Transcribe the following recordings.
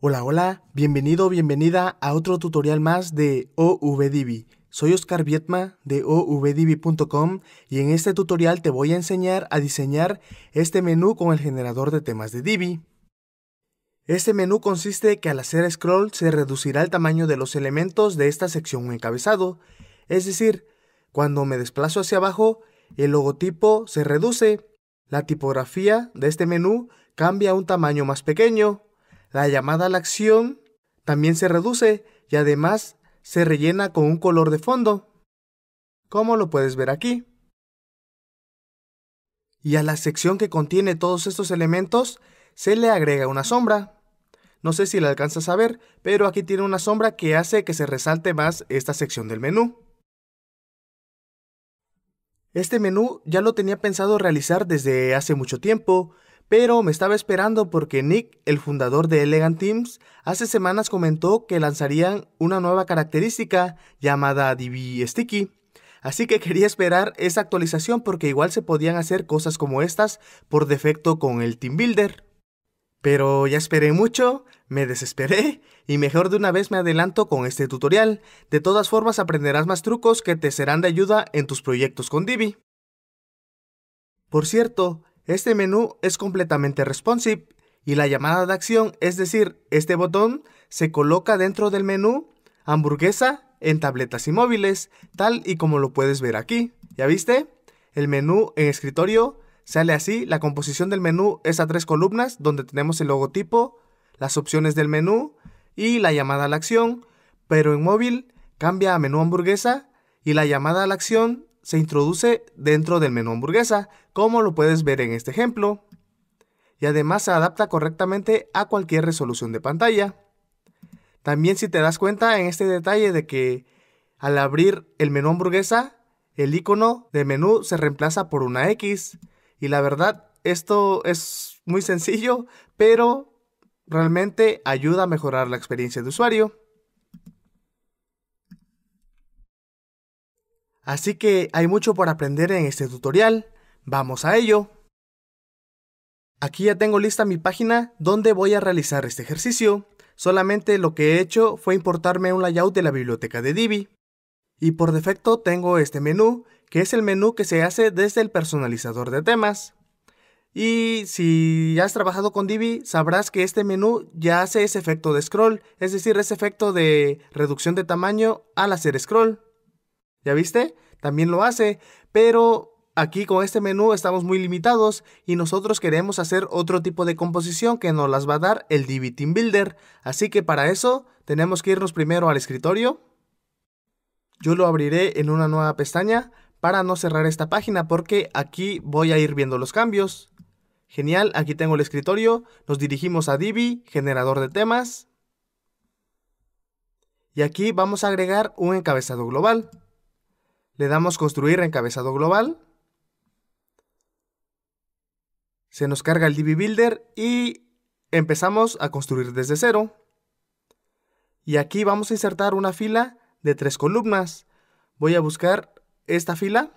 Hola, hola, bienvenido bienvenida a otro tutorial más de OVDB. Soy Oscar Vietma de ovdb.com y en este tutorial te voy a enseñar a diseñar este menú con el generador de temas de Divi. Este menú consiste que al hacer scroll se reducirá el tamaño de los elementos de esta sección encabezado, es decir, cuando me desplazo hacia abajo, el logotipo se reduce, la tipografía de este menú cambia a un tamaño más pequeño, la llamada a la acción también se reduce y además se rellena con un color de fondo, como lo puedes ver aquí. Y a la sección que contiene todos estos elementos se le agrega una sombra. No sé si la alcanzas a ver, pero aquí tiene una sombra que hace que se resalte más esta sección del menú. Este menú ya lo tenía pensado realizar desde hace mucho tiempo, pero me estaba esperando porque Nick, el fundador de Elegant Teams, hace semanas comentó que lanzarían una nueva característica llamada DB Sticky. Así que quería esperar esa actualización porque igual se podían hacer cosas como estas por defecto con el Team Builder. Pero ya esperé mucho, me desesperé y mejor de una vez me adelanto con este tutorial. De todas formas aprenderás más trucos que te serán de ayuda en tus proyectos con Divi. Por cierto, este menú es completamente responsive y la llamada de acción, es decir, este botón se coloca dentro del menú hamburguesa en tabletas y móviles, tal y como lo puedes ver aquí. ¿Ya viste? El menú en escritorio sale así, la composición del menú es a tres columnas donde tenemos el logotipo, las opciones del menú y la llamada a la acción, pero en móvil cambia a menú hamburguesa y la llamada a la acción se introduce dentro del menú hamburguesa, como lo puedes ver en este ejemplo, y además se adapta correctamente a cualquier resolución de pantalla. También si te das cuenta en este detalle de que al abrir el menú hamburguesa, el icono de menú se reemplaza por una X. Y la verdad, esto es muy sencillo, pero realmente ayuda a mejorar la experiencia de usuario. Así que hay mucho por aprender en este tutorial. ¡Vamos a ello! Aquí ya tengo lista mi página donde voy a realizar este ejercicio. Solamente lo que he hecho fue importarme un layout de la biblioteca de Divi. Y por defecto tengo este menú, que es el menú que se hace desde el personalizador de temas. Y si ya has trabajado con Divi, sabrás que este menú ya hace ese efecto de scroll, es decir, ese efecto de reducción de tamaño al hacer scroll. ¿Ya viste? También lo hace, pero aquí con este menú estamos muy limitados y nosotros queremos hacer otro tipo de composición que nos las va a dar el Divi Team Builder. Así que para eso tenemos que irnos primero al escritorio. Yo lo abriré en una nueva pestaña para no cerrar esta página porque aquí voy a ir viendo los cambios. Genial, aquí tengo el escritorio, nos dirigimos a Divi, generador de temas. Y aquí vamos a agregar un encabezado global. Le damos construir encabezado global. Se nos carga el DB Builder y empezamos a construir desde cero. Y aquí vamos a insertar una fila de tres columnas. Voy a buscar esta fila,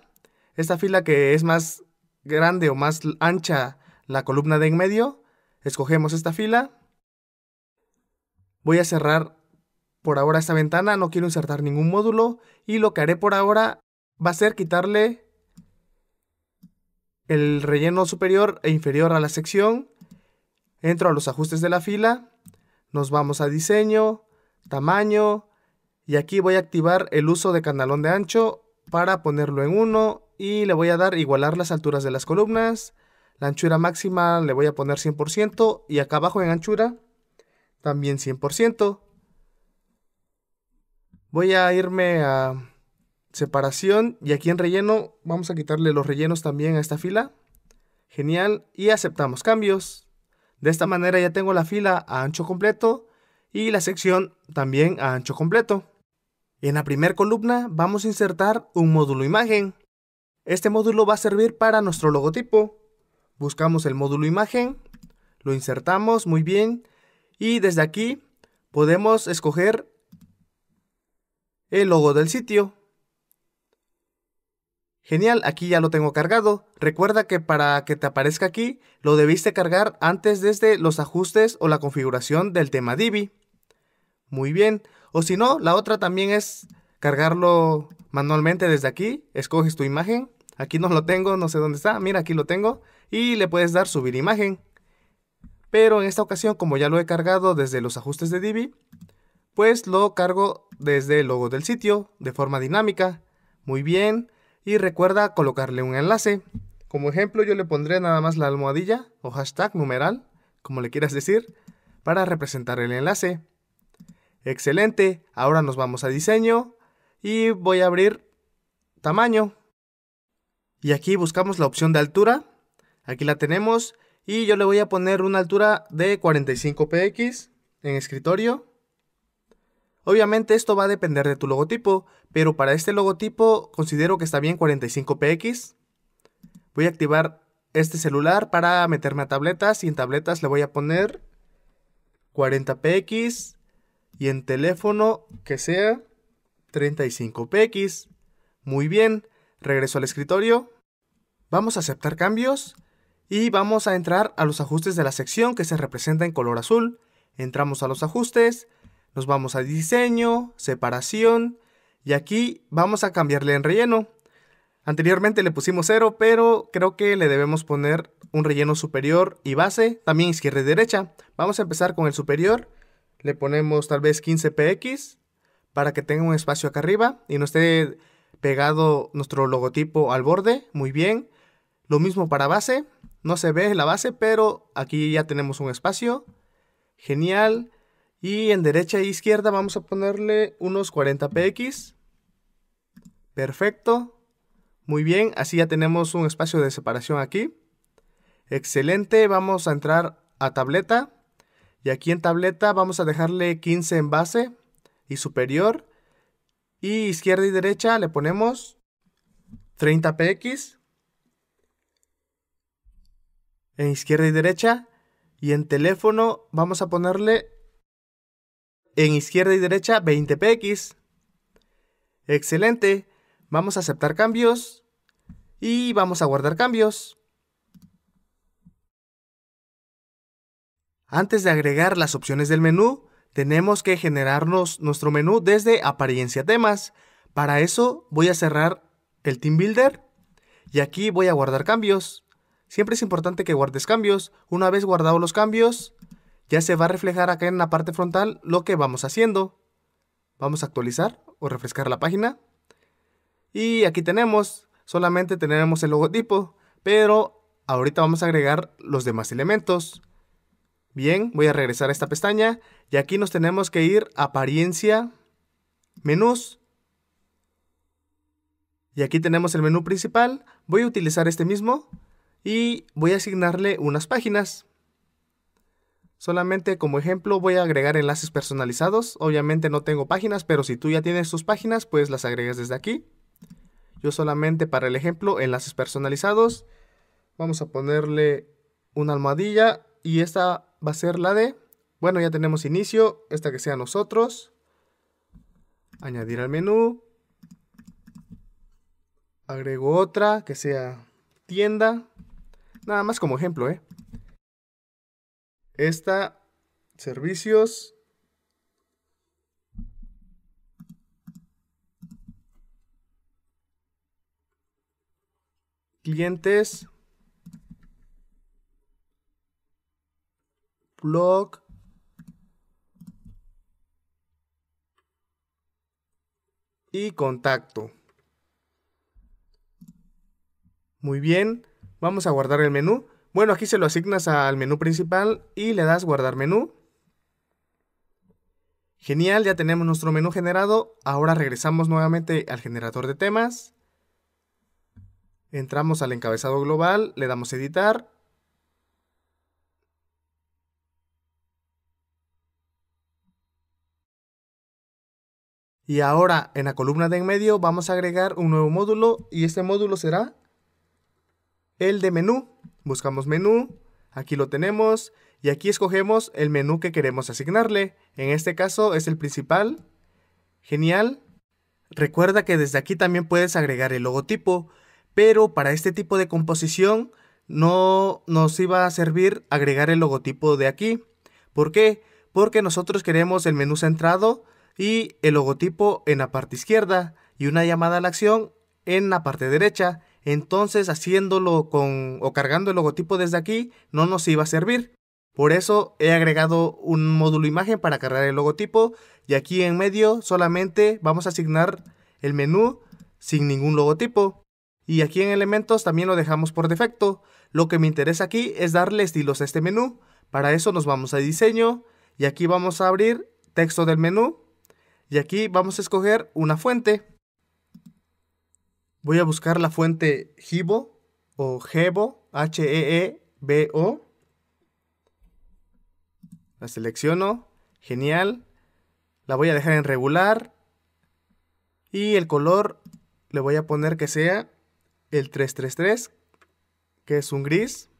esta fila que es más grande o más ancha la columna de en medio. Escogemos esta fila. Voy a cerrar por ahora esta ventana, no quiero insertar ningún módulo y lo que haré por ahora va a ser quitarle el relleno superior e inferior a la sección. Entro a los ajustes de la fila. Nos vamos a diseño, tamaño. Y aquí voy a activar el uso de canalón de ancho para ponerlo en uno Y le voy a dar igualar las alturas de las columnas. La anchura máxima le voy a poner 100%. Y acá abajo en anchura también 100%. Voy a irme a separación y aquí en relleno vamos a quitarle los rellenos también a esta fila. Genial. Y aceptamos cambios. De esta manera ya tengo la fila a ancho completo y la sección también a ancho completo. En la primera columna vamos a insertar un módulo imagen. Este módulo va a servir para nuestro logotipo. Buscamos el módulo imagen, lo insertamos muy bien y desde aquí podemos escoger el logo del sitio. Genial, aquí ya lo tengo cargado. Recuerda que para que te aparezca aquí, lo debiste cargar antes desde los ajustes o la configuración del tema Divi. Muy bien. O si no, la otra también es cargarlo manualmente desde aquí. Escoges tu imagen. Aquí no lo tengo, no sé dónde está. Mira, aquí lo tengo. Y le puedes dar subir imagen. Pero en esta ocasión, como ya lo he cargado desde los ajustes de Divi, pues lo cargo desde el logo del sitio, de forma dinámica. Muy bien y recuerda colocarle un enlace. Como ejemplo yo le pondré nada más la almohadilla o hashtag numeral, como le quieras decir, para representar el enlace. Excelente, ahora nos vamos a diseño y voy a abrir tamaño. Y aquí buscamos la opción de altura, aquí la tenemos y yo le voy a poner una altura de 45px en escritorio Obviamente esto va a depender de tu logotipo, pero para este logotipo considero que está bien 45px. Voy a activar este celular para meterme a tabletas y en tabletas le voy a poner 40px y en teléfono que sea 35px. Muy bien, regreso al escritorio. Vamos a aceptar cambios y vamos a entrar a los ajustes de la sección que se representa en color azul. Entramos a los ajustes nos vamos a diseño, separación y aquí vamos a cambiarle en relleno. Anteriormente le pusimos 0, pero creo que le debemos poner un relleno superior y base, también izquierda y derecha. Vamos a empezar con el superior, le ponemos tal vez 15px para que tenga un espacio acá arriba y no esté pegado nuestro logotipo al borde, muy bien. Lo mismo para base, no se ve la base, pero aquí ya tenemos un espacio. Genial. Y en derecha e izquierda vamos a ponerle unos 40 px. Perfecto. Muy bien, así ya tenemos un espacio de separación aquí. Excelente, vamos a entrar a tableta. Y aquí en tableta vamos a dejarle 15 en base y superior. Y izquierda y derecha le ponemos 30 px. En izquierda y derecha. Y en teléfono vamos a ponerle en izquierda y derecha 20 px. Excelente. Vamos a aceptar cambios. Y vamos a guardar cambios. Antes de agregar las opciones del menú, tenemos que generarnos nuestro menú desde apariencia temas. Para eso voy a cerrar el Team Builder y aquí voy a guardar cambios. Siempre es importante que guardes cambios. Una vez guardados los cambios, ya se va a reflejar acá en la parte frontal lo que vamos haciendo. Vamos a actualizar o refrescar la página. Y aquí tenemos, solamente tenemos el logotipo, pero ahorita vamos a agregar los demás elementos. Bien, voy a regresar a esta pestaña y aquí nos tenemos que ir a apariencia, menús. Y aquí tenemos el menú principal, voy a utilizar este mismo y voy a asignarle unas páginas. Solamente como ejemplo voy a agregar enlaces personalizados. Obviamente no tengo páginas, pero si tú ya tienes tus páginas, pues las agregas desde aquí. Yo solamente para el ejemplo, enlaces personalizados. Vamos a ponerle una almohadilla y esta va a ser la de... Bueno, ya tenemos inicio, esta que sea nosotros. Añadir al menú. Agrego otra que sea tienda. Nada más como ejemplo, ¿eh? Esta, servicios. Clientes. Blog. Y contacto. Muy bien, vamos a guardar el menú. Bueno, aquí se lo asignas al menú principal y le das guardar menú. Genial, ya tenemos nuestro menú generado. Ahora regresamos nuevamente al generador de temas. Entramos al encabezado global, le damos editar. Y ahora en la columna de en medio vamos a agregar un nuevo módulo y este módulo será el de menú buscamos menú, aquí lo tenemos y aquí escogemos el menú que queremos asignarle. En este caso es el principal. Genial. Recuerda que desde aquí también puedes agregar el logotipo, pero para este tipo de composición no nos iba a servir agregar el logotipo de aquí. ¿Por qué? Porque nosotros queremos el menú centrado y el logotipo en la parte izquierda y una llamada a la acción en la parte derecha entonces haciéndolo con o cargando el logotipo desde aquí no nos iba a servir. Por eso he agregado un módulo imagen para cargar el logotipo y aquí en medio solamente vamos a asignar el menú sin ningún logotipo. Y aquí en elementos también lo dejamos por defecto. Lo que me interesa aquí es darle estilos a este menú. Para eso nos vamos a diseño y aquí vamos a abrir texto del menú y aquí vamos a escoger una fuente. Voy a buscar la fuente Hibo o Hebo, H-E-E-B-O. La selecciono. Genial. La voy a dejar en regular. Y el color le voy a poner que sea el 333, que es un gris.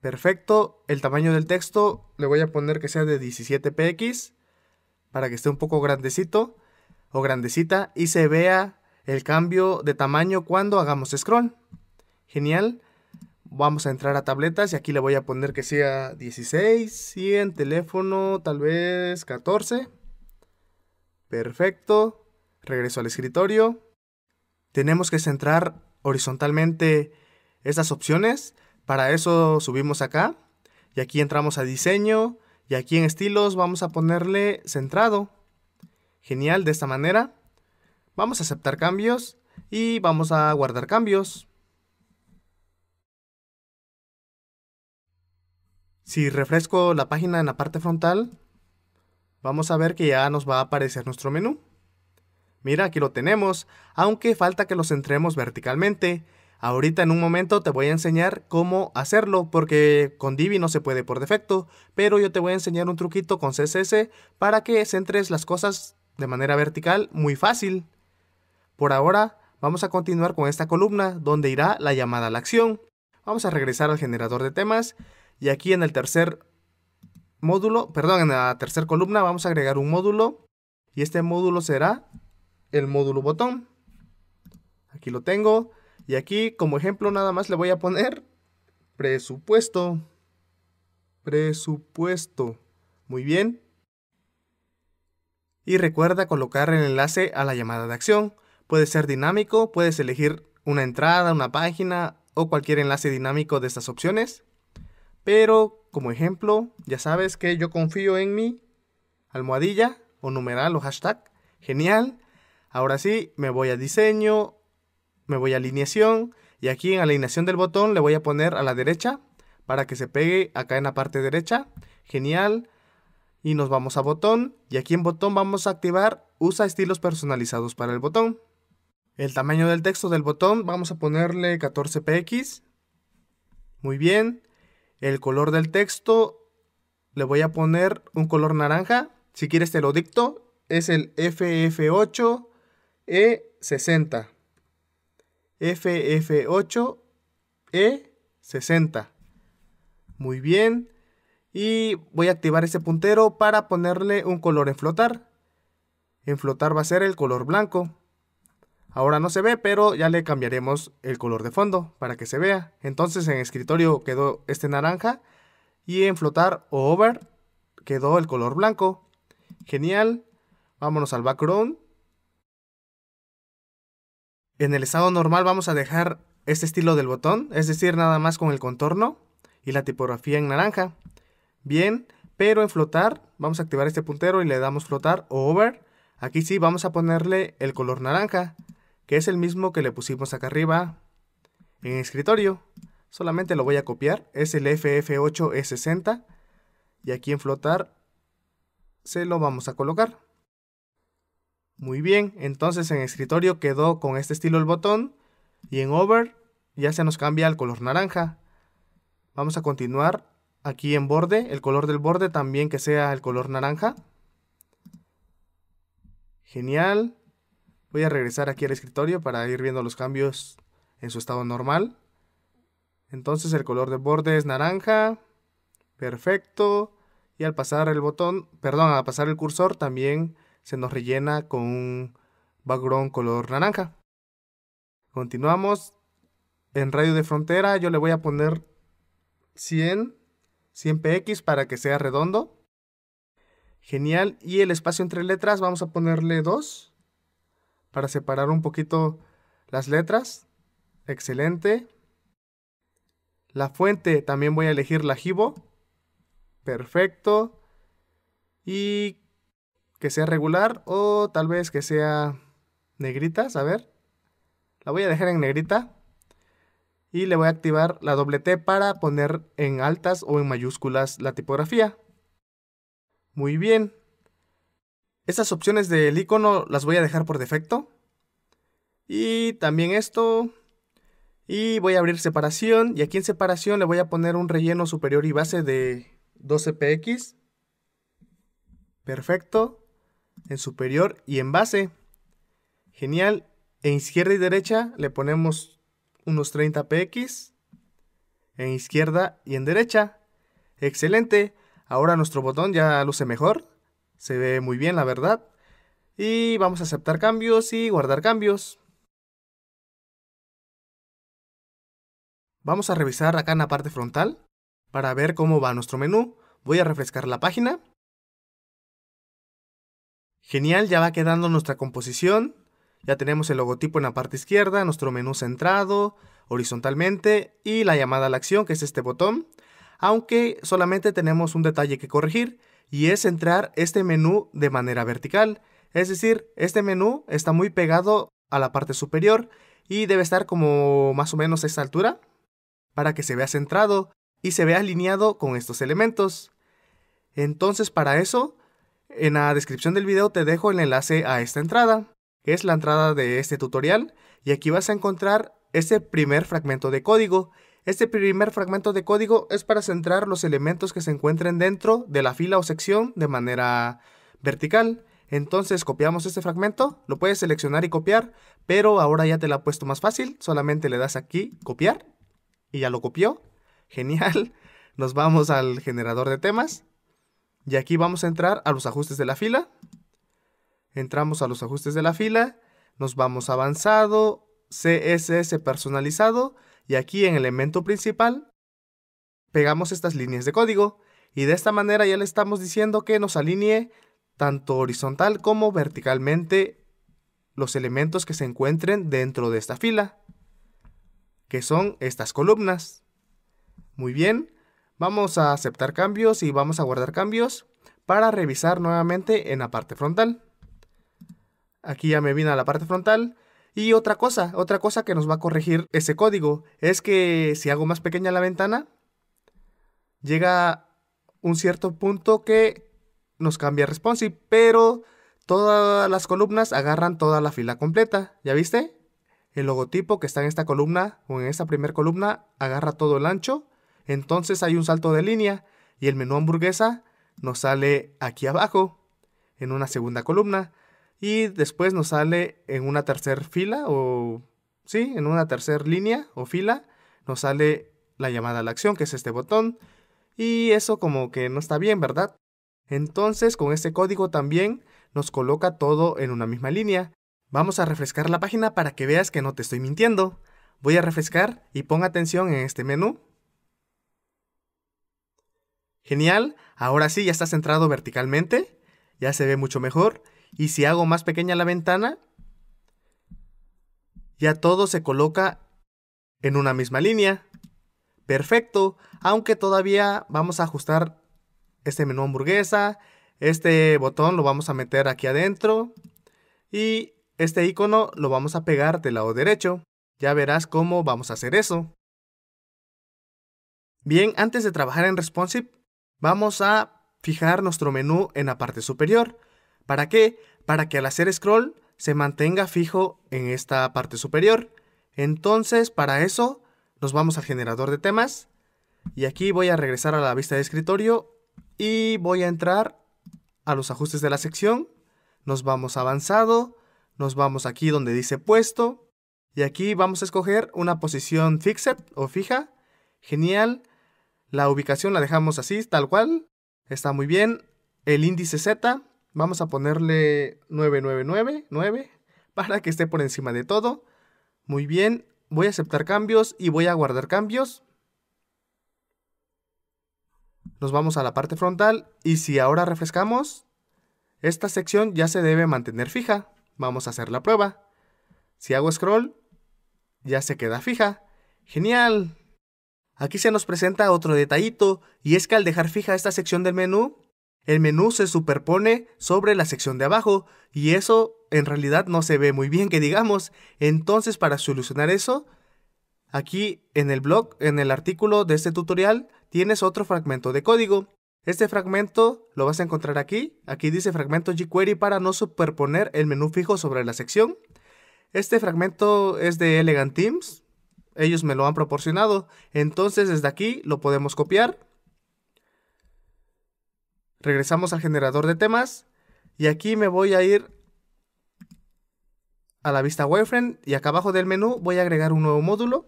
Perfecto. El tamaño del texto le voy a poner que sea de 17px para que esté un poco grandecito o grandecita y se vea el cambio de tamaño cuando hagamos scroll. Genial. Vamos a entrar a tabletas y aquí le voy a poner que sea 16 y en teléfono tal vez 14. Perfecto. Regreso al escritorio. Tenemos que centrar horizontalmente estas opciones. Para eso subimos acá y aquí entramos a diseño y aquí en estilos vamos a ponerle centrado. Genial, de esta manera. Vamos a aceptar cambios y vamos a guardar cambios. Si refresco la página en la parte frontal, vamos a ver que ya nos va a aparecer nuestro menú. Mira, aquí lo tenemos, aunque falta que lo centremos verticalmente. Ahorita en un momento te voy a enseñar cómo hacerlo, porque con Divi no se puede por defecto, pero yo te voy a enseñar un truquito con CSS para que centres las cosas de manera vertical muy fácil. Por ahora, vamos a continuar con esta columna donde irá la llamada a la acción. Vamos a regresar al generador de temas y aquí en el tercer módulo, perdón, en la tercera columna vamos a agregar un módulo y este módulo será el módulo botón. Aquí lo tengo y aquí como ejemplo nada más le voy a poner presupuesto. Presupuesto. Muy bien. Y recuerda colocar el enlace a la llamada de acción. Puede ser dinámico, puedes elegir una entrada, una página o cualquier enlace dinámico de estas opciones. Pero como ejemplo, ya sabes que yo confío en mi almohadilla o numeral o hashtag. Genial. Ahora sí, me voy a diseño, me voy a alineación y aquí en alineación del botón le voy a poner a la derecha para que se pegue acá en la parte derecha. Genial. Y nos vamos a botón y aquí en botón vamos a activar usa estilos personalizados para el botón. El tamaño del texto del botón, vamos a ponerle 14px. Muy bien. El color del texto, le voy a poner un color naranja. Si quieres te lo dicto. Es el FF8E60. FF8E60. E Muy bien. Y voy a activar ese puntero para ponerle un color en flotar. En flotar va a ser el color blanco. Ahora no se ve, pero ya le cambiaremos el color de fondo para que se vea. Entonces en escritorio quedó este naranja y en flotar o over quedó el color blanco. Genial. Vámonos al background. En el estado normal vamos a dejar este estilo del botón, es decir, nada más con el contorno y la tipografía en naranja. Bien, pero en flotar vamos a activar este puntero y le damos flotar o over. Aquí sí vamos a ponerle el color naranja que es el mismo que le pusimos acá arriba en escritorio. Solamente lo voy a copiar, es el FF8E60 y aquí en flotar se lo vamos a colocar. Muy bien, entonces en escritorio quedó con este estilo el botón y en over ya se nos cambia al color naranja. Vamos a continuar aquí en borde, el color del borde también que sea el color naranja. Genial. Voy a regresar aquí al escritorio para ir viendo los cambios en su estado normal. Entonces el color de borde es naranja. Perfecto. Y al pasar el botón, perdón, al pasar el cursor también se nos rellena con un background color naranja. Continuamos. En radio de frontera yo le voy a poner 100, 100px para que sea redondo. Genial. Y el espacio entre letras vamos a ponerle 2 para separar un poquito las letras. Excelente. La fuente también voy a elegir la Jibo. Perfecto. Y que sea regular o tal vez que sea negrita, A ver. La voy a dejar en negrita. Y le voy a activar la doble T para poner en altas o en mayúsculas la tipografía. Muy bien. Estas opciones del icono las voy a dejar por defecto. Y también esto. Y voy a abrir separación. Y aquí en separación le voy a poner un relleno superior y base de 12px. Perfecto. En superior y en base. Genial. En izquierda y derecha le ponemos unos 30px. En izquierda y en derecha. Excelente. Ahora nuestro botón ya luce mejor. Se ve muy bien, la verdad. Y vamos a aceptar cambios y guardar cambios. Vamos a revisar acá en la parte frontal para ver cómo va nuestro menú. Voy a refrescar la página. Genial, ya va quedando nuestra composición. Ya tenemos el logotipo en la parte izquierda, nuestro menú centrado horizontalmente y la llamada a la acción que es este botón. Aunque solamente tenemos un detalle que corregir y es entrar este menú de manera vertical. Es decir, este menú está muy pegado a la parte superior y debe estar como más o menos a esta altura para que se vea centrado y se vea alineado con estos elementos. Entonces para eso, en la descripción del video te dejo el enlace a esta entrada, que es la entrada de este tutorial, y aquí vas a encontrar este primer fragmento de código este primer fragmento de código es para centrar los elementos que se encuentren dentro de la fila o sección de manera vertical. Entonces copiamos este fragmento, lo puedes seleccionar y copiar, pero ahora ya te la ha puesto más fácil, solamente le das aquí copiar y ya lo copió. Genial, nos vamos al generador de temas y aquí vamos a entrar a los ajustes de la fila. Entramos a los ajustes de la fila, nos vamos avanzado, CSS personalizado y aquí en el elemento principal pegamos estas líneas de código y de esta manera ya le estamos diciendo que nos alinee tanto horizontal como verticalmente los elementos que se encuentren dentro de esta fila, que son estas columnas. Muy bien, vamos a aceptar cambios y vamos a guardar cambios para revisar nuevamente en la parte frontal. Aquí ya me viene a la parte frontal y otra cosa, otra cosa que nos va a corregir ese código es que si hago más pequeña la ventana, llega un cierto punto que nos cambia responsive, pero todas las columnas agarran toda la fila completa. ¿Ya viste? El logotipo que está en esta columna o en esta primera columna agarra todo el ancho. Entonces hay un salto de línea y el menú hamburguesa nos sale aquí abajo en una segunda columna. Y después nos sale en una tercera fila o... Sí, en una tercera línea o fila nos sale la llamada a la acción, que es este botón. Y eso como que no está bien, ¿verdad? Entonces con este código también nos coloca todo en una misma línea. Vamos a refrescar la página para que veas que no te estoy mintiendo. Voy a refrescar y pon atención en este menú. Genial, ahora sí ya está centrado verticalmente, ya se ve mucho mejor y si hago más pequeña la ventana, ya todo se coloca en una misma línea. Perfecto, aunque todavía vamos a ajustar este menú hamburguesa, este botón lo vamos a meter aquí adentro y este icono lo vamos a pegar del lado derecho. Ya verás cómo vamos a hacer eso. Bien, antes de trabajar en responsive, vamos a fijar nuestro menú en la parte superior. ¿Para qué? Para que al hacer scroll se mantenga fijo en esta parte superior. Entonces, para eso, nos vamos al generador de temas. Y aquí voy a regresar a la vista de escritorio y voy a entrar a los ajustes de la sección. Nos vamos avanzado, nos vamos aquí donde dice puesto. Y aquí vamos a escoger una posición fixed o fija. Genial. La ubicación la dejamos así, tal cual. Está muy bien. El índice Z Vamos a ponerle 9999 para que esté por encima de todo. Muy bien, voy a aceptar cambios y voy a guardar cambios. Nos vamos a la parte frontal y si ahora refrescamos, esta sección ya se debe mantener fija. Vamos a hacer la prueba. Si hago scroll, ya se queda fija. ¡Genial! Aquí se nos presenta otro detallito, y es que al dejar fija esta sección del menú, el menú se superpone sobre la sección de abajo y eso en realidad no se ve muy bien que digamos. Entonces para solucionar eso, aquí en el blog, en el artículo de este tutorial, tienes otro fragmento de código. Este fragmento lo vas a encontrar aquí. Aquí dice fragmento jQuery para no superponer el menú fijo sobre la sección. Este fragmento es de Elegant Teams. Ellos me lo han proporcionado. Entonces desde aquí lo podemos copiar Regresamos al generador de temas. Y aquí me voy a ir a la vista Wireframe y acá abajo del menú voy a agregar un nuevo módulo.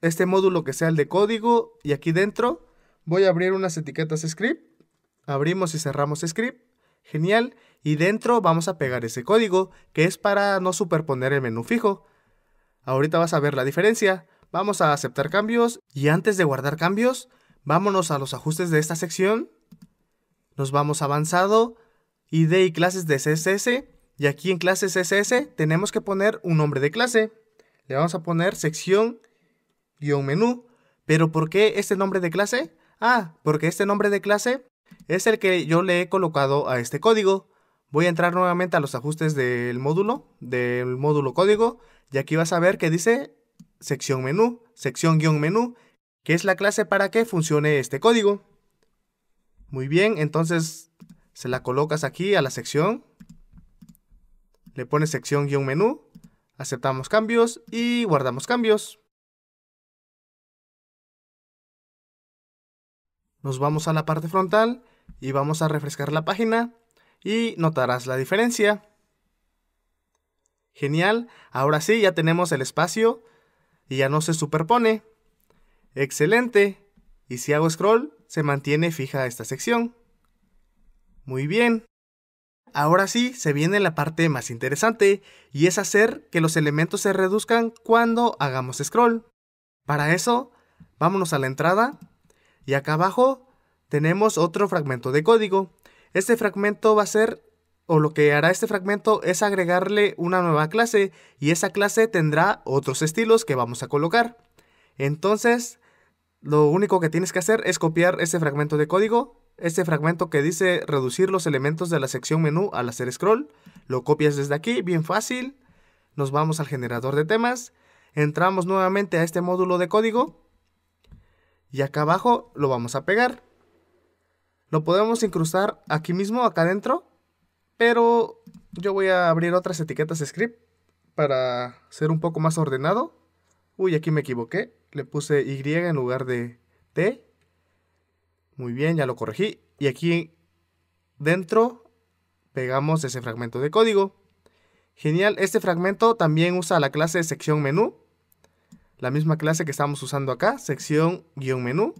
Este módulo que sea el de código y aquí dentro voy a abrir unas etiquetas script. Abrimos y cerramos script. Genial. Y dentro vamos a pegar ese código que es para no superponer el menú fijo. Ahorita vas a ver la diferencia. Vamos a aceptar cambios y antes de guardar cambios Vámonos a los ajustes de esta sección. Nos vamos avanzado, ID y clases de CSS. Y aquí en clases CSS tenemos que poner un nombre de clase. Le vamos a poner sección menú. Pero ¿por qué este nombre de clase? Ah, porque este nombre de clase es el que yo le he colocado a este código. Voy a entrar nuevamente a los ajustes del módulo, del módulo código, y aquí vas a ver que dice sección menú, sección menú, que es la clase para que funcione este código. Muy bien, entonces se la colocas aquí a la sección. Le pones sección-menú, aceptamos cambios y guardamos cambios. Nos vamos a la parte frontal y vamos a refrescar la página y notarás la diferencia. Genial, ahora sí ya tenemos el espacio y ya no se superpone. Excelente. Y si hago scroll, se mantiene fija esta sección. Muy bien. Ahora sí, se viene la parte más interesante, y es hacer que los elementos se reduzcan cuando hagamos scroll. Para eso, vámonos a la entrada, y acá abajo tenemos otro fragmento de código. Este fragmento va a ser, o lo que hará este fragmento es agregarle una nueva clase, y esa clase tendrá otros estilos que vamos a colocar. Entonces, lo único que tienes que hacer es copiar este fragmento de código, este fragmento que dice reducir los elementos de la sección menú al hacer scroll. Lo copias desde aquí, bien fácil. Nos vamos al generador de temas. Entramos nuevamente a este módulo de código. Y acá abajo lo vamos a pegar. Lo podemos incrustar aquí mismo, acá adentro. Pero yo voy a abrir otras etiquetas script para ser un poco más ordenado. Uy, aquí me equivoqué le puse Y en lugar de T. Muy bien, ya lo corregí. Y aquí dentro pegamos ese fragmento de código. Genial, este fragmento también usa la clase sección menú. La misma clase que estamos usando acá, sección menú.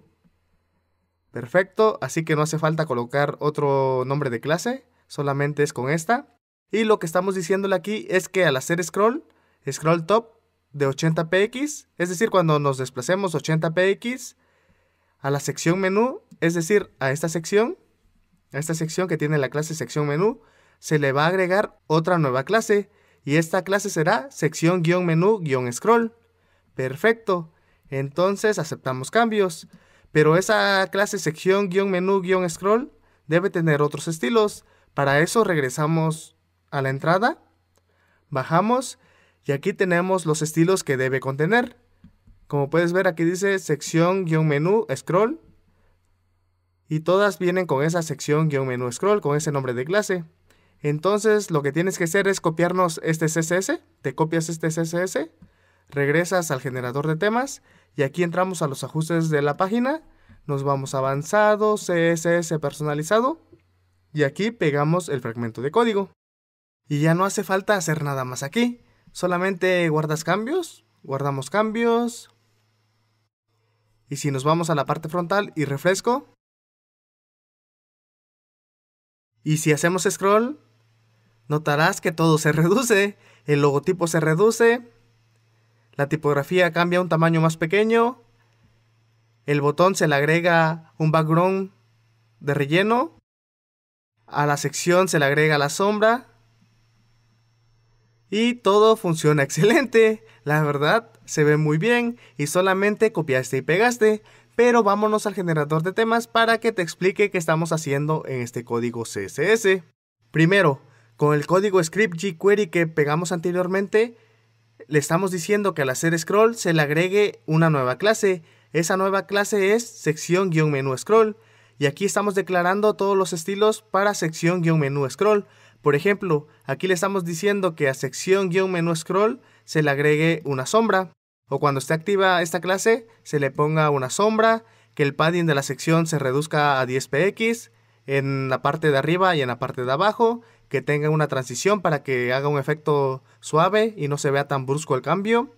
Perfecto, así que no hace falta colocar otro nombre de clase, solamente es con esta. Y lo que estamos diciéndole aquí es que al hacer scroll, scroll top, de 80 px, es decir, cuando nos desplacemos 80 px a la sección menú, es decir, a esta sección, a esta sección que tiene la clase sección menú, se le va a agregar otra nueva clase y esta clase será sección-menú-scroll. Perfecto. Entonces aceptamos cambios, pero esa clase sección-menú-scroll debe tener otros estilos. Para eso regresamos a la entrada, bajamos y aquí tenemos los estilos que debe contener. Como puedes ver aquí dice sección-menú scroll. Y todas vienen con esa sección-menú scroll, con ese nombre de clase. Entonces lo que tienes que hacer es copiarnos este CSS. Te copias este CSS, regresas al generador de temas y aquí entramos a los ajustes de la página. Nos vamos a avanzado, CSS personalizado y aquí pegamos el fragmento de código. Y ya no hace falta hacer nada más aquí solamente guardas cambios, guardamos cambios. Y si nos vamos a la parte frontal y refresco. Y si hacemos scroll, notarás que todo se reduce, el logotipo se reduce, la tipografía cambia a un tamaño más pequeño, el botón se le agrega un background de relleno, a la sección se le agrega la sombra, y todo funciona excelente, la verdad, se ve muy bien y solamente copiaste y pegaste. Pero vámonos al generador de temas para que te explique qué estamos haciendo en este código CSS. Primero, con el código script jQuery que pegamos anteriormente, le estamos diciendo que al hacer scroll se le agregue una nueva clase. Esa nueva clase es sección-menú scroll. Y aquí estamos declarando todos los estilos para sección-menú scroll. Por ejemplo, aquí le estamos diciendo que a sección-menú scroll se le agregue una sombra, o cuando esté activa esta clase se le ponga una sombra, que el padding de la sección se reduzca a 10px en la parte de arriba y en la parte de abajo, que tenga una transición para que haga un efecto suave y no se vea tan brusco el cambio.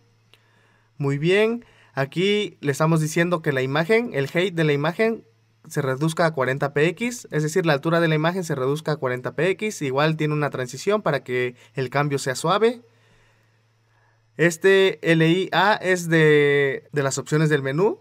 Muy bien, aquí le estamos diciendo que la imagen, el height de la imagen se reduzca a 40 px, es decir, la altura de la imagen se reduzca a 40 px, igual tiene una transición para que el cambio sea suave. Este LIA es de, las opciones del menú.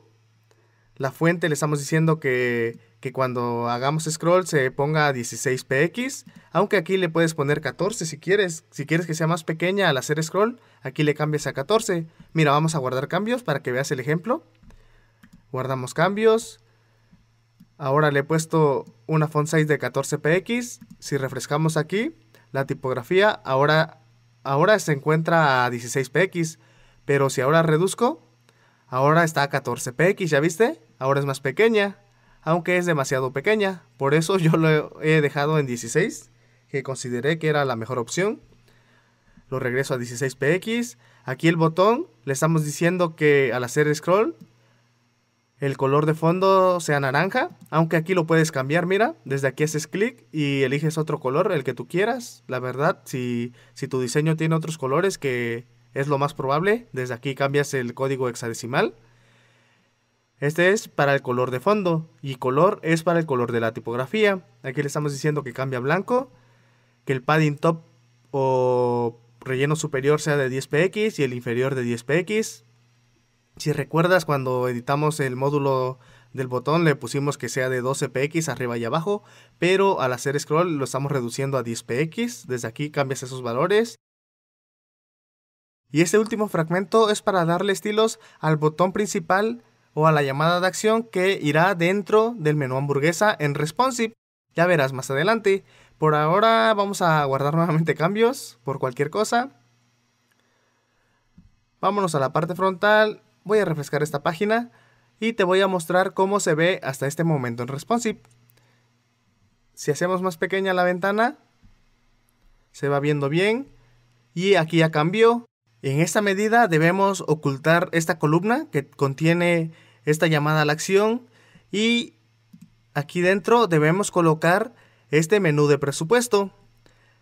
La fuente le estamos diciendo que, que cuando hagamos scroll se ponga a 16 px, aunque aquí le puedes poner 14 si quieres. Si quieres que sea más pequeña al hacer scroll, aquí le cambias a 14. Mira, vamos a guardar cambios para que veas el ejemplo. Guardamos cambios Ahora le he puesto una font size de 14px. Si refrescamos aquí, la tipografía ahora, ahora se encuentra a 16px. Pero si ahora reduzco, ahora está a 14px, ¿ya viste? Ahora es más pequeña, aunque es demasiado pequeña. Por eso yo lo he dejado en 16, que consideré que era la mejor opción. Lo regreso a 16px. Aquí el botón, le estamos diciendo que al hacer scroll el color de fondo sea naranja, aunque aquí lo puedes cambiar, mira, desde aquí haces clic y eliges otro color, el que tú quieras. La verdad, si, si tu diseño tiene otros colores, que es lo más probable, desde aquí cambias el código hexadecimal. Este es para el color de fondo y color es para el color de la tipografía. Aquí le estamos diciendo que cambia blanco, que el padding top o relleno superior sea de 10px y el inferior de 10px. Si recuerdas cuando editamos el módulo del botón le pusimos que sea de 12px arriba y abajo, pero al hacer scroll lo estamos reduciendo a 10px, desde aquí cambias esos valores. Y este último fragmento es para darle estilos al botón principal o a la llamada de acción que irá dentro del menú hamburguesa en responsive. Ya verás más adelante. Por ahora vamos a guardar nuevamente cambios por cualquier cosa. Vámonos a la parte frontal Voy a refrescar esta página y te voy a mostrar cómo se ve hasta este momento en responsive. Si hacemos más pequeña la ventana, se va viendo bien y aquí ya cambió. En esta medida debemos ocultar esta columna que contiene esta llamada a la acción y aquí dentro debemos colocar este menú de presupuesto.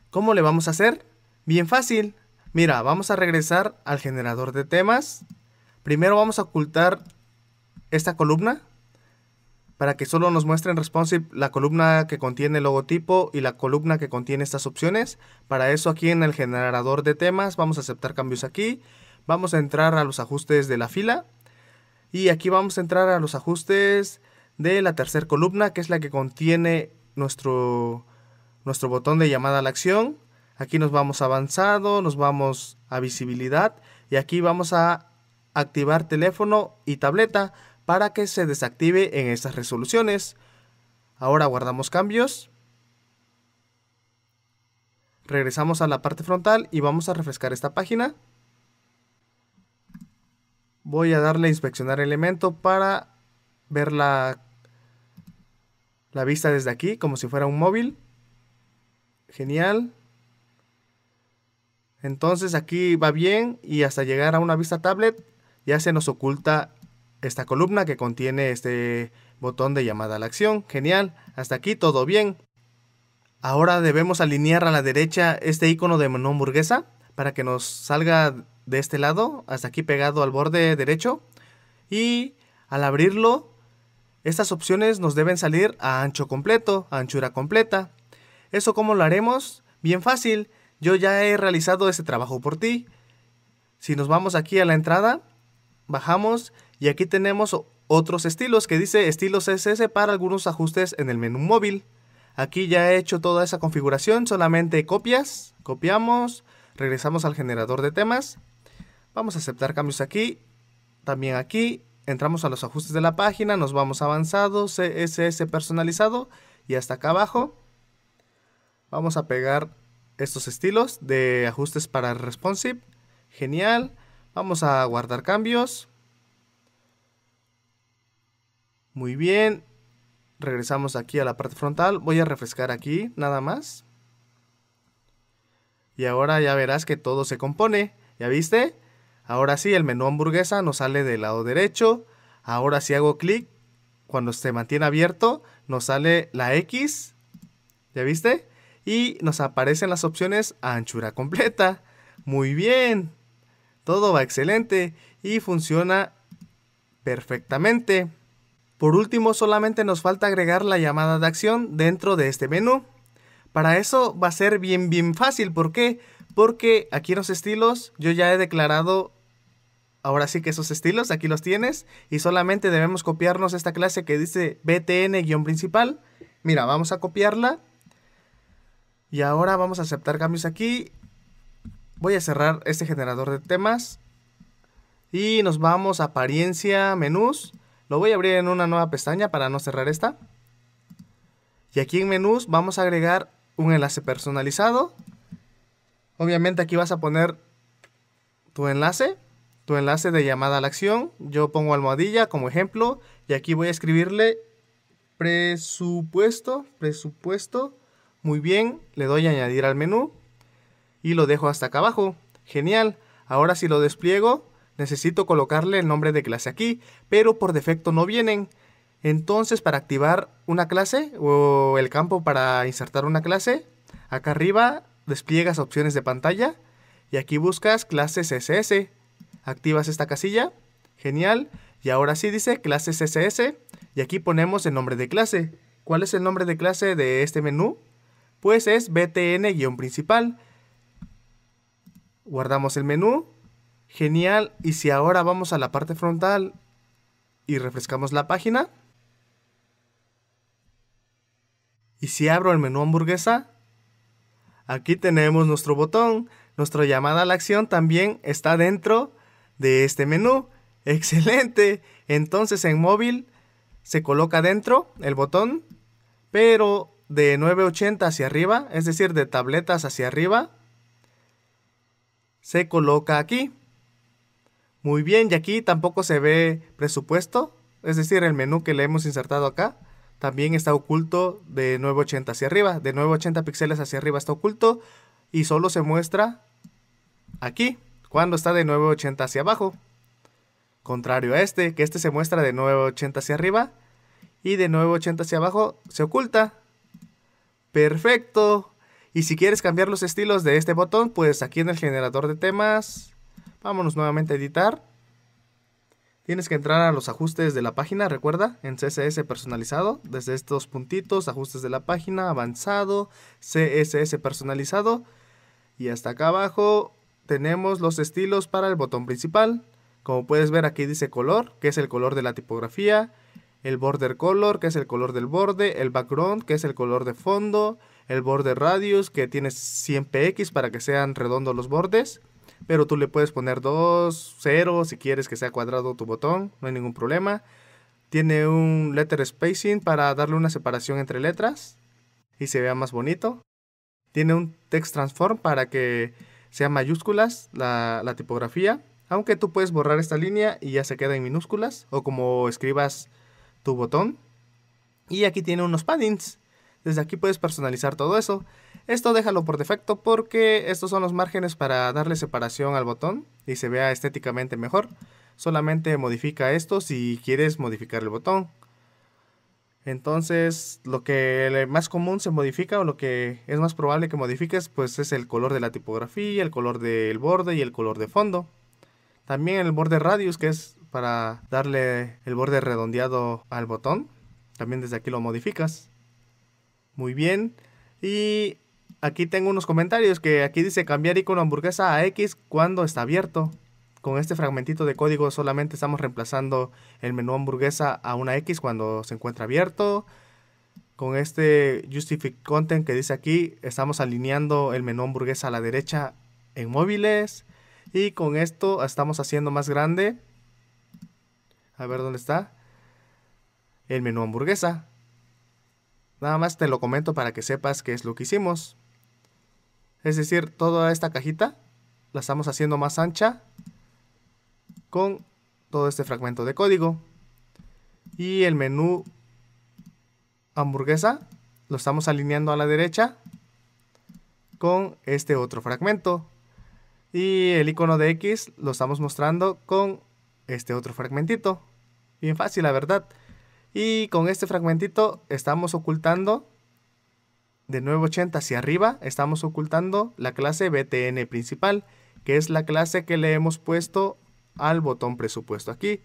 ¿Cómo le vamos a hacer? Bien fácil. Mira, vamos a regresar al generador de temas Primero vamos a ocultar esta columna para que solo nos muestre en responsive la columna que contiene el logotipo y la columna que contiene estas opciones. Para eso aquí en el generador de temas vamos a aceptar cambios aquí. Vamos a entrar a los ajustes de la fila y aquí vamos a entrar a los ajustes de la tercera columna que es la que contiene nuestro, nuestro botón de llamada a la acción. Aquí nos vamos a avanzado, nos vamos a visibilidad y aquí vamos a activar teléfono y tableta para que se desactive en estas resoluciones. Ahora guardamos cambios. Regresamos a la parte frontal y vamos a refrescar esta página. Voy a darle a inspeccionar elemento para ver la, la vista desde aquí, como si fuera un móvil. Genial. Entonces aquí va bien y hasta llegar a una vista tablet ya se nos oculta esta columna que contiene este botón de llamada a la acción. Genial, hasta aquí todo bien. Ahora debemos alinear a la derecha este icono de menú hamburguesa para que nos salga de este lado, hasta aquí pegado al borde derecho. Y al abrirlo, estas opciones nos deben salir a ancho completo, a anchura completa. ¿Eso cómo lo haremos? Bien fácil, yo ya he realizado este trabajo por ti. Si nos vamos aquí a la entrada, bajamos y aquí tenemos otros estilos que dice estilos CSS para algunos ajustes en el menú móvil. Aquí ya he hecho toda esa configuración, solamente copias, copiamos, regresamos al generador de temas. Vamos a aceptar cambios aquí, también aquí, entramos a los ajustes de la página, nos vamos avanzado, CSS personalizado y hasta acá abajo. Vamos a pegar estos estilos de ajustes para responsive. Genial. Vamos a guardar cambios. Muy bien. Regresamos aquí a la parte frontal. Voy a refrescar aquí, nada más. Y ahora ya verás que todo se compone. ¿Ya viste? Ahora sí, el menú hamburguesa nos sale del lado derecho. Ahora si hago clic, cuando se mantiene abierto, nos sale la X. ¿Ya viste? Y nos aparecen las opciones a anchura completa. Muy bien. Todo va excelente y funciona perfectamente. Por último, solamente nos falta agregar la llamada de acción dentro de este menú. Para eso va a ser bien bien fácil, ¿por qué? Porque aquí en los estilos yo ya he declarado ahora sí que esos estilos, aquí los tienes, y solamente debemos copiarnos esta clase que dice btn-principal. Mira, vamos a copiarla. Y ahora vamos a aceptar cambios aquí voy a cerrar este generador de temas. Y nos vamos a apariencia, menús. Lo voy a abrir en una nueva pestaña para no cerrar esta. Y aquí en menús vamos a agregar un enlace personalizado. Obviamente aquí vas a poner tu enlace, tu enlace de llamada a la acción. Yo pongo almohadilla como ejemplo y aquí voy a escribirle presupuesto, presupuesto. Muy bien, le doy a añadir al menú y lo dejo hasta acá abajo. Genial. Ahora si lo despliego, necesito colocarle el nombre de clase aquí, pero por defecto no vienen. Entonces para activar una clase o el campo para insertar una clase, acá arriba despliegas opciones de pantalla y aquí buscas clases CSS. Activas esta casilla, genial, y ahora sí dice clases CSS y aquí ponemos el nombre de clase. ¿Cuál es el nombre de clase de este menú? Pues es btn-principal. Guardamos el menú. Genial. Y si ahora vamos a la parte frontal y refrescamos la página. Y si abro el menú hamburguesa, aquí tenemos nuestro botón. Nuestra llamada a la acción también está dentro de este menú. Excelente. Entonces en móvil se coloca dentro el botón, pero de 980 hacia arriba, es decir, de tabletas hacia arriba, se coloca aquí. Muy bien, y aquí tampoco se ve presupuesto, es decir, el menú que le hemos insertado acá también está oculto de 980 hacia arriba, de 980 píxeles hacia arriba está oculto y solo se muestra aquí, cuando está de 980 hacia abajo. Contrario a este, que este se muestra de 980 hacia arriba y de 980 hacia abajo se oculta. Perfecto. Y si quieres cambiar los estilos de este botón, pues aquí en el generador de temas, vámonos nuevamente a editar. Tienes que entrar a los ajustes de la página, recuerda, en CSS personalizado, desde estos puntitos, ajustes de la página, avanzado, CSS personalizado. Y hasta acá abajo tenemos los estilos para el botón principal. Como puedes ver aquí dice color, que es el color de la tipografía, el border color, que es el color del borde, el background, que es el color de fondo, el borde radius que tiene 100 px para que sean redondos los bordes. Pero tú le puedes poner 2, 0 si quieres que sea cuadrado tu botón, no hay ningún problema. Tiene un letter spacing para darle una separación entre letras y se vea más bonito. Tiene un text transform para que sean mayúsculas la, la tipografía. Aunque tú puedes borrar esta línea y ya se queda en minúsculas o como escribas tu botón. Y aquí tiene unos paddings desde aquí puedes personalizar todo eso. Esto déjalo por defecto porque estos son los márgenes para darle separación al botón y se vea estéticamente mejor. Solamente modifica esto si quieres modificar el botón. Entonces, lo que más común se modifica o lo que es más probable que modifiques, pues es el color de la tipografía, el color del borde y el color de fondo. También el borde radius, que es para darle el borde redondeado al botón. También desde aquí lo modificas. Muy bien. Y aquí tengo unos comentarios que aquí dice cambiar icono hamburguesa a X cuando está abierto. Con este fragmentito de código solamente estamos reemplazando el menú hamburguesa a una X cuando se encuentra abierto. Con este justify content que dice aquí, estamos alineando el menú hamburguesa a la derecha en móviles. Y con esto estamos haciendo más grande. A ver dónde está. El menú hamburguesa. Nada más te lo comento para que sepas qué es lo que hicimos. Es decir, toda esta cajita la estamos haciendo más ancha con todo este fragmento de código. Y el menú hamburguesa lo estamos alineando a la derecha con este otro fragmento. Y el icono de X lo estamos mostrando con este otro fragmentito. Bien fácil, la verdad. Y con este fragmentito estamos ocultando de 980 hacia arriba, estamos ocultando la clase BTN principal, que es la clase que le hemos puesto al botón presupuesto aquí.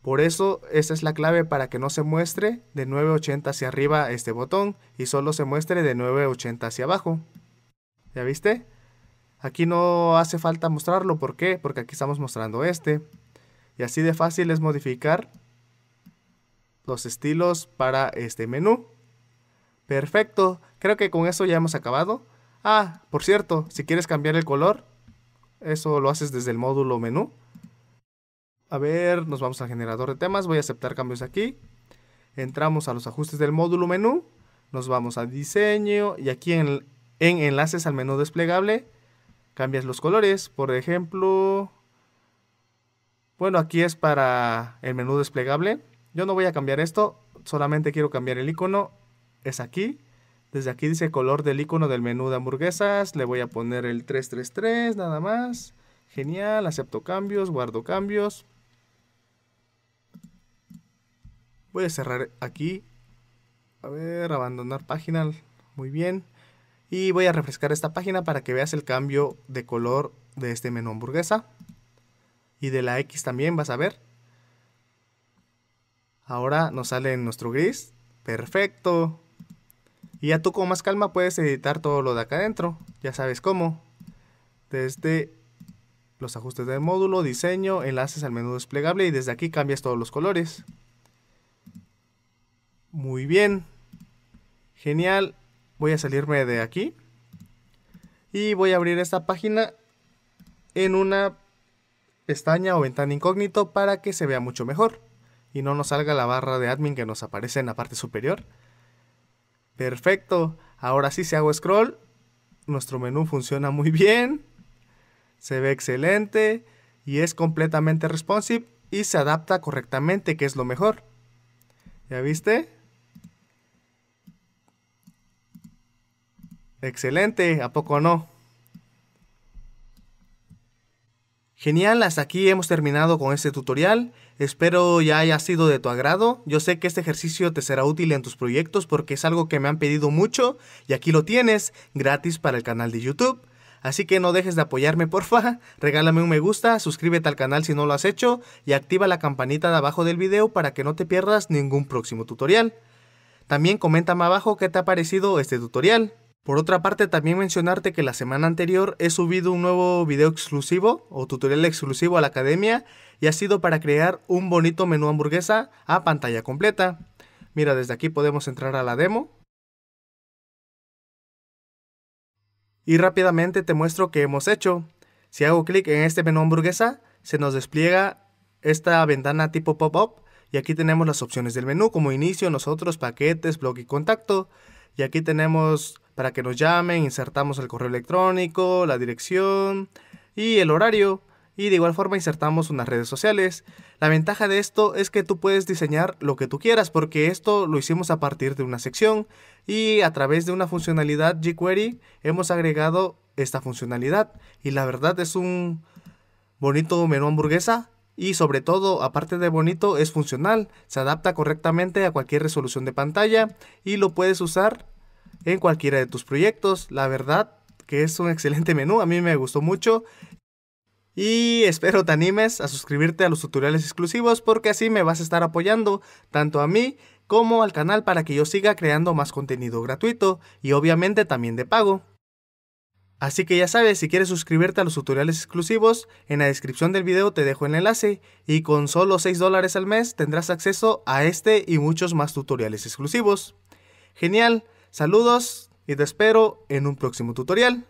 Por eso esta es la clave para que no se muestre de 980 hacia arriba este botón y solo se muestre de 980 hacia abajo. ¿Ya viste? Aquí no hace falta mostrarlo, ¿por qué? Porque aquí estamos mostrando este. Y así de fácil es modificar los estilos para este menú. Perfecto, creo que con eso ya hemos acabado. Ah, por cierto, si quieres cambiar el color, eso lo haces desde el módulo menú. A ver, nos vamos al generador de temas, voy a aceptar cambios aquí. Entramos a los ajustes del módulo menú, nos vamos a diseño y aquí en, en enlaces al menú desplegable cambias los colores. Por ejemplo, bueno, aquí es para el menú desplegable. Yo no voy a cambiar esto, solamente quiero cambiar el icono. Es aquí. Desde aquí dice color del icono del menú de hamburguesas. Le voy a poner el 333 nada más. Genial, acepto cambios, guardo cambios. Voy a cerrar aquí. A ver, abandonar página. Muy bien. Y voy a refrescar esta página para que veas el cambio de color de este menú hamburguesa. Y de la X también vas a ver. Ahora nos sale en nuestro gris. Perfecto. Y ya tú con más calma puedes editar todo lo de acá adentro. Ya sabes cómo. Desde los ajustes del módulo, diseño, enlaces al menú desplegable y desde aquí cambias todos los colores. Muy bien. Genial. Voy a salirme de aquí. Y voy a abrir esta página en una pestaña o ventana incógnito para que se vea mucho mejor y no nos salga la barra de admin que nos aparece en la parte superior. Perfecto, ahora sí se hago scroll, nuestro menú funciona muy bien, se ve excelente y es completamente responsive y se adapta correctamente, que es lo mejor. ¿Ya viste? Excelente, ¿a poco no? Genial, hasta aquí hemos terminado con este tutorial. Espero ya haya sido de tu agrado. Yo sé que este ejercicio te será útil en tus proyectos porque es algo que me han pedido mucho y aquí lo tienes, gratis para el canal de YouTube. Así que no dejes de apoyarme, porfa. Regálame un me gusta, suscríbete al canal si no lo has hecho y activa la campanita de abajo del video para que no te pierdas ningún próximo tutorial. También coméntame abajo qué te ha parecido este tutorial. Por otra parte, también mencionarte que la semana anterior he subido un nuevo video exclusivo o tutorial exclusivo a la academia y ha sido para crear un bonito menú hamburguesa a pantalla completa. Mira, desde aquí podemos entrar a la demo. Y rápidamente te muestro qué hemos hecho. Si hago clic en este menú hamburguesa, se nos despliega esta ventana tipo pop-up y aquí tenemos las opciones del menú como inicio, nosotros, paquetes, blog y contacto. Y aquí tenemos para que nos llamen, insertamos el correo electrónico, la dirección y el horario y de igual forma insertamos unas redes sociales. La ventaja de esto es que tú puedes diseñar lo que tú quieras porque esto lo hicimos a partir de una sección y a través de una funcionalidad jQuery hemos agregado esta funcionalidad y la verdad es un bonito menú hamburguesa y sobre todo, aparte de bonito, es funcional, se adapta correctamente a cualquier resolución de pantalla y lo puedes usar en cualquiera de tus proyectos. La verdad que es un excelente menú, a mí me gustó mucho. Y espero te animes a suscribirte a los tutoriales exclusivos porque así me vas a estar apoyando tanto a mí como al canal para que yo siga creando más contenido gratuito y obviamente también de pago. Así que ya sabes, si quieres suscribirte a los tutoriales exclusivos, en la descripción del video te dejo el enlace y con solo 6 dólares al mes tendrás acceso a este y muchos más tutoriales exclusivos. Genial, Saludos y te espero en un próximo tutorial.